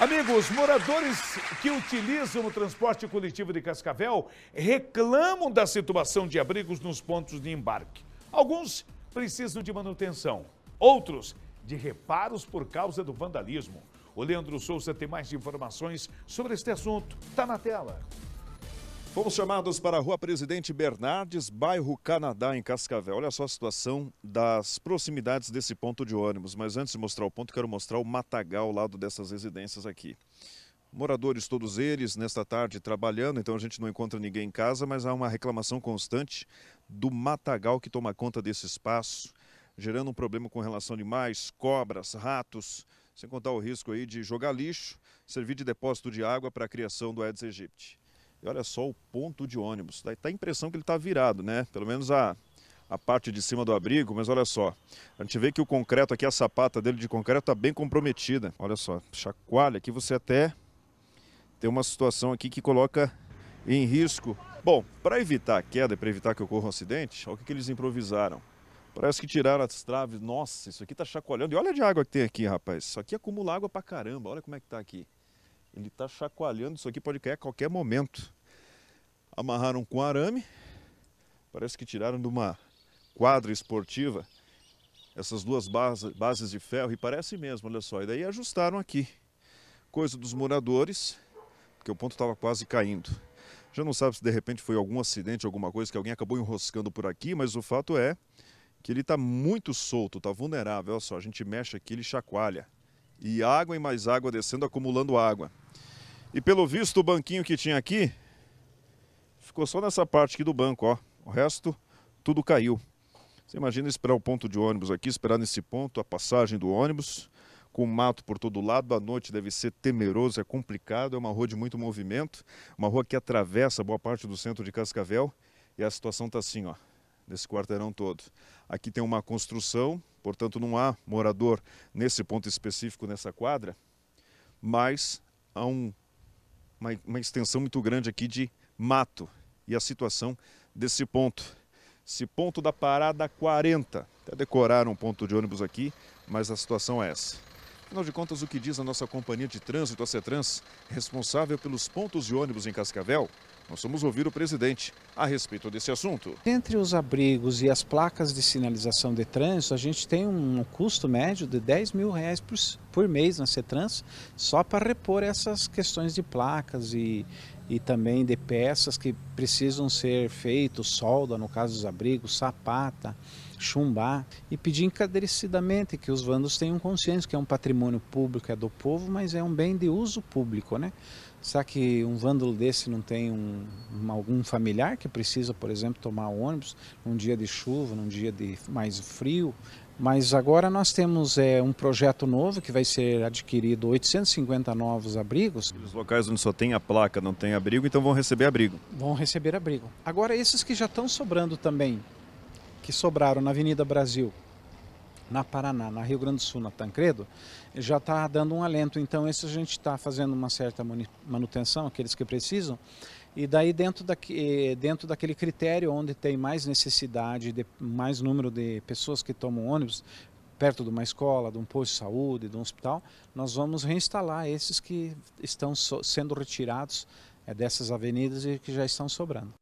Amigos, moradores que utilizam o transporte coletivo de Cascavel reclamam da situação de abrigos nos pontos de embarque. Alguns precisam de manutenção, outros de reparos por causa do vandalismo. O Leandro Souza tem mais informações sobre este assunto. Está na tela. Fomos chamados para a Rua Presidente Bernardes, bairro Canadá, em Cascavel. Olha só a situação das proximidades desse ponto de ônibus. Mas antes de mostrar o ponto, quero mostrar o matagal ao lado dessas residências aqui. Moradores, todos eles, nesta tarde trabalhando, então a gente não encontra ninguém em casa, mas há uma reclamação constante do matagal que toma conta desse espaço, gerando um problema com relação a animais, cobras, ratos, sem contar o risco aí de jogar lixo, servir de depósito de água para a criação do Aedes aegypti. E olha só o ponto de ônibus. Daí tá a impressão que ele está virado, né? Pelo menos a, a parte de cima do abrigo, mas olha só. A gente vê que o concreto aqui, a sapata dele de concreto está bem comprometida. Olha só, chacoalha aqui você até tem uma situação aqui que coloca em risco. Bom, para evitar a queda e para evitar que ocorra um acidente, olha o que, que eles improvisaram. Parece que tiraram as traves. Nossa, isso aqui tá chacoalhando. E olha de água que tem aqui, rapaz. Isso aqui acumula água pra caramba. Olha como é que tá aqui. Ele está chacoalhando, isso aqui pode cair a qualquer momento. Amarraram com arame, parece que tiraram de uma quadra esportiva essas duas bases, bases de ferro, e parece mesmo, olha só. E daí ajustaram aqui, coisa dos moradores, porque o ponto estava quase caindo. Já não sabe se de repente foi algum acidente, alguma coisa, que alguém acabou enroscando por aqui, mas o fato é que ele está muito solto, está vulnerável. Olha só, a gente mexe aqui, ele chacoalha. E água e mais água descendo, acumulando água. E pelo visto, o banquinho que tinha aqui, ficou só nessa parte aqui do banco, ó. O resto, tudo caiu. Você imagina esperar o ponto de ônibus aqui, esperar nesse ponto a passagem do ônibus, com mato por todo lado, a noite deve ser temeroso, é complicado, é uma rua de muito movimento, uma rua que atravessa boa parte do centro de Cascavel, e a situação tá assim, ó, nesse quarteirão todo. Aqui tem uma construção, portanto não há morador nesse ponto específico, nessa quadra, mas há um uma, uma extensão muito grande aqui de mato. E a situação desse ponto. Esse ponto da parada 40. Até decoraram um ponto de ônibus aqui, mas a situação é essa. Afinal de contas, o que diz a nossa companhia de trânsito, a CETRANS, responsável pelos pontos de ônibus em Cascavel, nós vamos ouvir o presidente a respeito desse assunto. Entre os abrigos e as placas de sinalização de trânsito, a gente tem um custo médio de 10 mil reais por, por mês na CETRANS, só para repor essas questões de placas e, e também de peças que precisam ser feitas, solda, no caso dos abrigos, sapata, chumbar, e pedir encadecidamente que os vandos tenham consciência que é um patrimônio público, é do povo, mas é um bem de uso público, né? Será que um vândalo desse não tem um, algum familiar que precisa, por exemplo, tomar ônibus num dia de chuva, num dia de mais frio? Mas agora nós temos é, um projeto novo que vai ser adquirido 850 novos abrigos. Os locais onde só tem a placa, não tem abrigo, então vão receber abrigo. Vão receber abrigo. Agora esses que já estão sobrando também, que sobraram na Avenida Brasil, na Paraná, na Rio Grande do Sul, na Tancredo, já está dando um alento. Então, esse a gente está fazendo uma certa manutenção, aqueles que precisam, e daí dentro, daqui, eh, dentro daquele critério onde tem mais necessidade, de, mais número de pessoas que tomam ônibus, perto de uma escola, de um posto de saúde, de um hospital, nós vamos reinstalar esses que estão sendo retirados eh, dessas avenidas e que já estão sobrando.